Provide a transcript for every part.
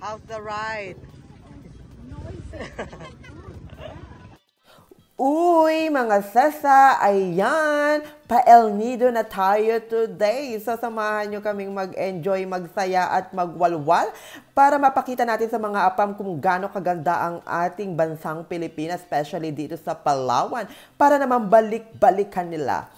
How's the ride? Uy, mga sasa, ayan, pa-El Nido na tayo today. Sasamahan nyo kaming mag-enjoy, magsaya at magwalwal para mapakita natin sa mga apam kung gaano kaganda ang ating bansang Pilipinas, especially dito sa Palawan, para naman balik-balikan nila.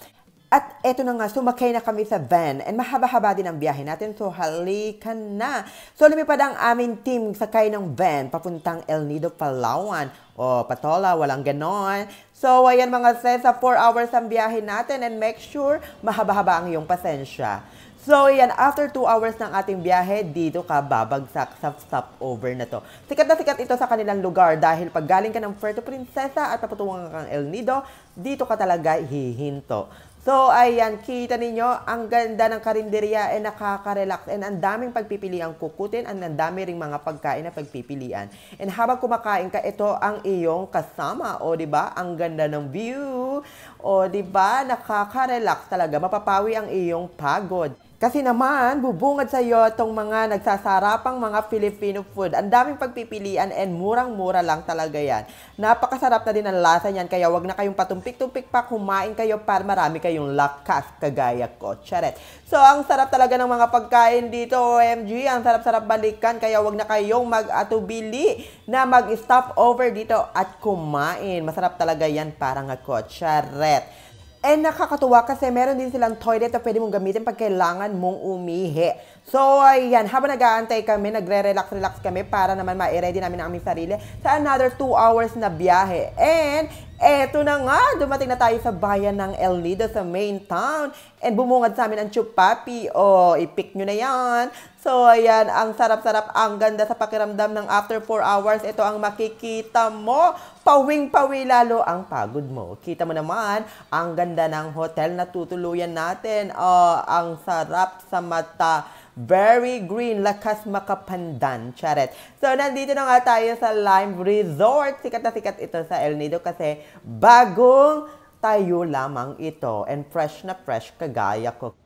At eto na nga, sumakay na kami sa van and mahaba-haba din ang biyahe natin so halikan na. So lumipad ang aming team sakay ng van papuntang El Nido, Palawan. O, oh, patola, walang ganon. So ayan mga sis, sa 4 hours ang biyahe natin and make sure mahaba-haba ang iyong pasensya. So, yan, after 2 hours ng ating biyahe, dito ka babagsak sa stopover na to. Sikat na sikat ito sa kanilang lugar dahil pag galing ka ng Puerto Princesa at papatungan kang El Nido, dito ka talaga hihinto. So, ayan, kita ninyo, ang ganda ng karinderya ay eh, nakaka-relax and ang daming pagpipilian kukutin, ang dami ring mga pagkain na pagpipilian. And habang kumakain ka, ito ang iyong kasama, o di ba? Ang ganda ng view, o di ba? Nakaka-relax talaga, mapapawi ang iyong pagod. Kasi naman, bubungad sa iyo itong mga nagsasarapang mga Filipino food. Ang daming pagpipilian and murang-mura lang talaga yan. Napakasarap na din ang lasa niyan, kaya wag na kayong patumpik-tumpik pa, kumain kayo para marami kayong lakas, kagaya ko. Charet. So, ang sarap talaga ng mga pagkain dito, OMG. Ang sarap-sarap balikan, kaya wag na kayong mag-atubili na mag-stop over dito at kumain. Masarap talaga yan, parang ako. Charet. And eh, nakakatuwa kasi meron din silang toilet na pwede mong gamitin pag kailangan mong umihi. So, ayan, habang nag-aantay kami, nagre-relax-relax kami para naman ma-ready namin ang aming sarili sa another 2 hours na biyahe. And, eto na nga, dumating na tayo sa bayan ng El Nido sa main town. And bumungad sa amin ang chupapi. O, oh, ipick nyo na yan. So, ayan, ang sarap-sarap, ang ganda sa pakiramdam ng after 4 hours. Ito ang makikita mo. Pawing-pawi lalo ang pagod mo. Kita mo naman, ang ganda ng hotel na tutuluyan natin. Oh, ang sarap sa mata. Very green, lakas makapandan. Charet. So, nandito na nga tayo sa Lime Resort. Sikat na sikat ito sa El Nido kasi bagong tayo lamang ito. And fresh na fresh kagaya ko.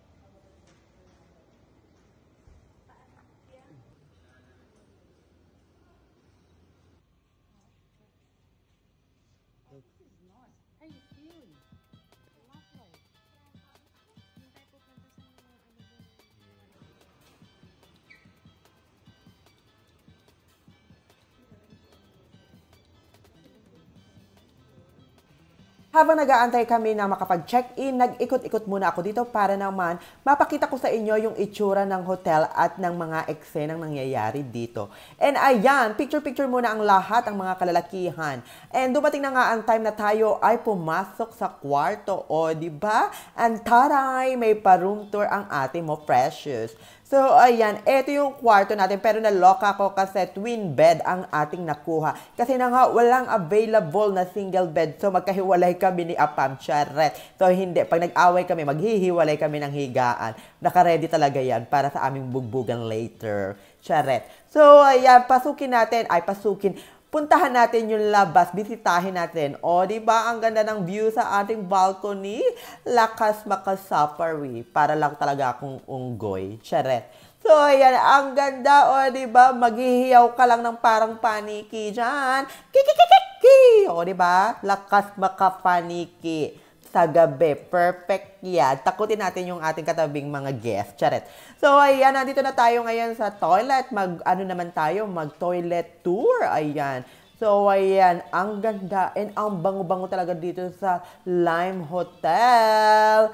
Habang nag-aantay kami na makapag-check-in, nag-ikot-ikot muna ako dito para naman mapakita ko sa inyo yung itsura ng hotel at ng mga eksenang nangyayari dito. And ayan, picture-picture muna ang lahat ang mga kalalakihan. And dumating na nga ang time na tayo ay pumasok sa kwarto, o oh, di ba? And taray, may pa-room tour ang ate mo, precious. So, ayan, eto yung kwarto natin. Pero naloka ko kasi twin bed ang ating nakuha. Kasi na nga, walang available na single bed. So, magkahiwalay kami ni Apam Charet. So, hindi. Pag nag-away kami, maghihiwalay kami ng higaan. Nakaredy talaga yan para sa aming bugbugan later. Charet. So, ayan, pasukin natin. Ay, pasukin puntahan natin yung labas, bisitahin natin. O, di ba? Ang ganda ng view sa ating balcony. Lakas makasafari. Para lang talaga akong unggoy. Charet. So, ayan. Ang ganda. O, di ba? Maghihiyaw ka lang ng parang paniki dyan. Kikikikiki. O, di ba? Lakas makapaniki sa gabi. Perfect yan. Takutin natin yung ating katabing mga guest. Charet. So, ayan, nandito na tayo ngayon sa toilet. Mag, ano naman tayo? Mag-toilet tour. Ayan. So, ayan, ang ganda and ang bango-bango talaga dito sa Lime Hotel.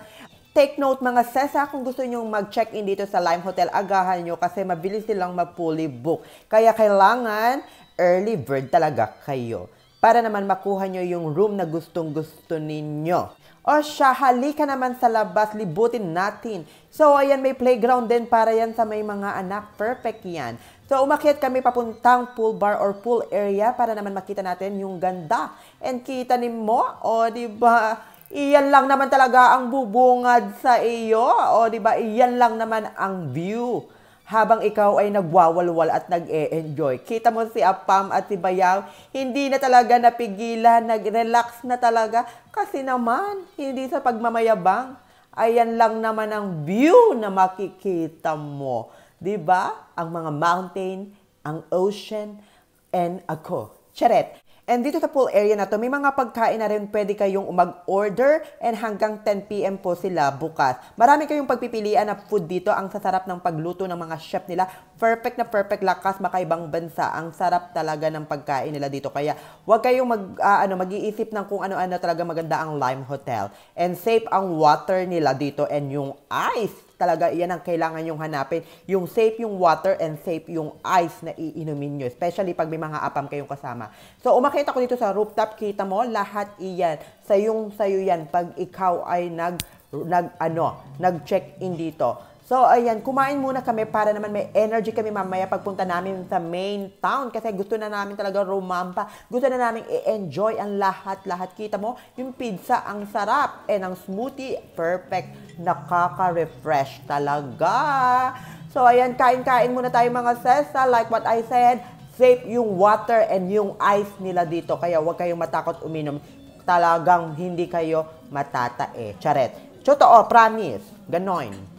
Take note mga sesa, kung gusto nyong mag-check-in dito sa Lime Hotel, agahan nyo kasi mabilis silang mag-fully book. Kaya kailangan early bird talaga kayo para naman makuha nyo yung room na gustong-gusto ninyo. O siya, halika naman sa labas, libutin natin. So, ayan, may playground din para yan sa may mga anak. Perfect yan. So, umakyat kami papuntang pool bar or pool area para naman makita natin yung ganda. And kita ni mo, o di ba? Iyan lang naman talaga ang bubungad sa iyo. O di ba? Iyan lang naman ang view habang ikaw ay nagwawalwal at nag-e-enjoy. Kita mo si Apam at si Bayaw, hindi na talaga napigilan, nag-relax na talaga kasi naman hindi sa pagmamayabang. Ayan lang naman ang view na makikita mo. 'Di ba? Ang mga mountain, ang ocean, and ako. Charet. And dito sa pool area na to, may mga pagkain na rin pwede kayong umag-order and hanggang 10pm po sila bukas. Marami kayong pagpipilian na food dito. Ang sasarap ng pagluto ng mga chef nila. Perfect na perfect lakas makaibang bansa. Ang sarap talaga ng pagkain nila dito. Kaya huwag kayong mag, uh, ano, mag-iisip ng kung ano-ano talaga maganda ang Lime Hotel. And safe ang water nila dito and yung ice talaga iyan ang kailangan yung hanapin. Yung safe yung water and safe yung ice na iinumin nyo. Especially pag may mga apam kayong kasama. So, umakita ko dito sa rooftop. Kita mo, lahat iyan. Sa Sayong sayo yan pag ikaw ay nag, nag ano, nag-check-in dito. So, ayan, kumain muna kami para naman may energy kami mamaya pagpunta namin sa main town kasi gusto na namin talaga rumampa. Gusto na namin i-enjoy ang lahat-lahat. Kita mo, yung pizza ang sarap and ang smoothie, perfect. Nakaka-refresh talaga. So, ayan, kain-kain muna tayo mga sesa. Like what I said, safe yung water and yung ice nila dito. Kaya huwag kayong matakot uminom. Talagang hindi kayo matatae. Charet. Totoo, promise. Ganoin.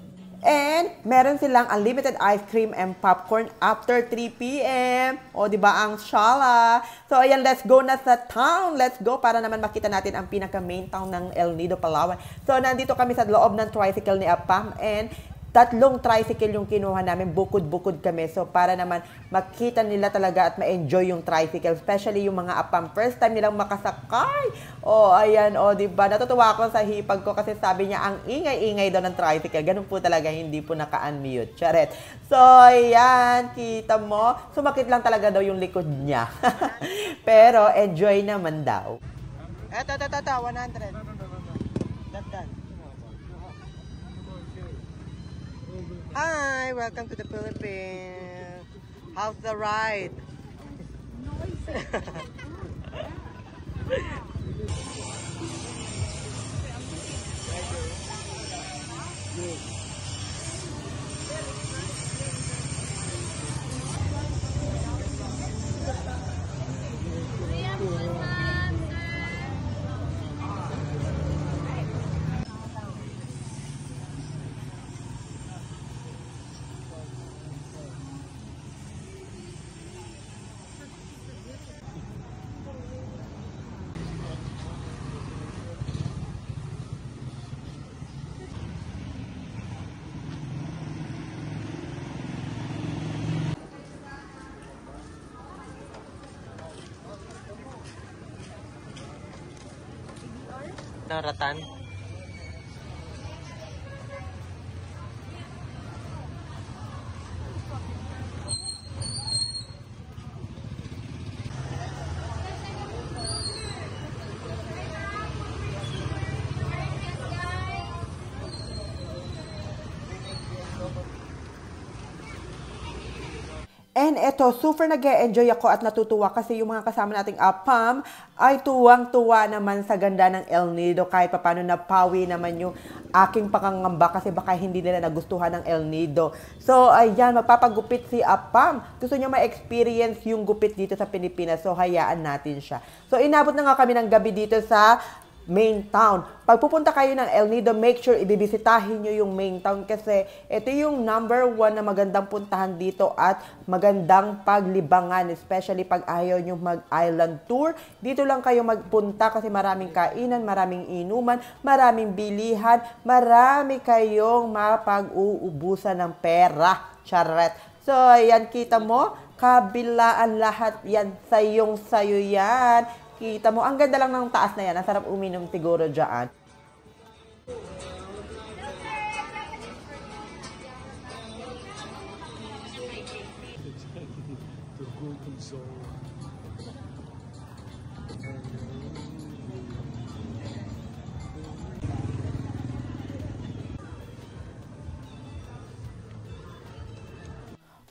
And meron silang unlimited ice cream and popcorn after 3 p.m. O, di ba? Ang shala. So, ayan, let's go na sa town. Let's go para naman makita natin ang pinaka-main town ng El Nido, Palawan. So, nandito kami sa loob ng tricycle ni Apam and Tatlong tricycle yung kinuha namin, bukod-bukod kami. So, para naman makita nila talaga at ma-enjoy yung tricycle. Especially yung mga apam. First time nilang makasakay. O, oh, ayan, o, oh, di ba? Natutuwa ako sa hipag ko kasi sabi niya, ang ingay-ingay daw ng tricycle. Ganun po talaga, hindi po naka-unmute. Charet. So, ayan, kita mo. Sumakit lang talaga daw yung likod niya. Pero, enjoy naman daw. Eto, eto, eto, 100. Hi, welcome to the Philippines. How's the ride? Noisy. ng ratan And eto, super nag enjoy ako at natutuwa kasi yung mga kasama nating apam ay tuwang-tuwa naman sa ganda ng El Nido kahit papano napawi naman yung aking pakangamba kasi baka hindi nila nagustuhan ng El Nido. So, ayan, mapapagupit si apam. Gusto niya ma-experience yung gupit dito sa Pilipinas. So, hayaan natin siya. So, inabot na nga kami ng gabi dito sa main town. Pag pupunta kayo ng El Nido, make sure ibibisitahin nyo yung main town kasi ito yung number one na magandang puntahan dito at magandang paglibangan, especially pag ayaw nyo mag-island tour. Dito lang kayo magpunta kasi maraming kainan, maraming inuman, maraming bilihan, marami kayong mapag-uubusan ng pera. Charret. So, ayan, kita mo, kabilaan lahat yan, sayong sayo yan makikita mo. Ang ganda lang ng taas na yan. Ang sarap uminom siguro dyan. The Golden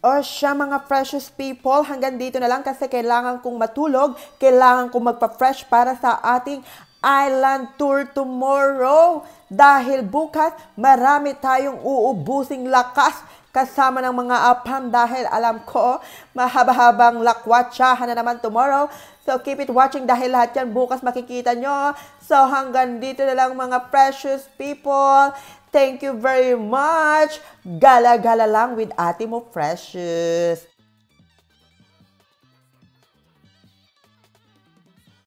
O siya mga precious people, hanggang dito na lang kasi kailangan kong matulog, kailangan kong magpa-fresh para sa ating island tour tomorrow. Dahil bukas, marami tayong uubusing lakas kasama ng mga apam dahil alam ko mahaba-habang lakwatsahan na naman tomorrow. So keep it watching dahil lahat yan bukas makikita nyo. So hanggang dito na lang mga precious people. Thank you very much! Gala-gala lang with Ate Mo Precious.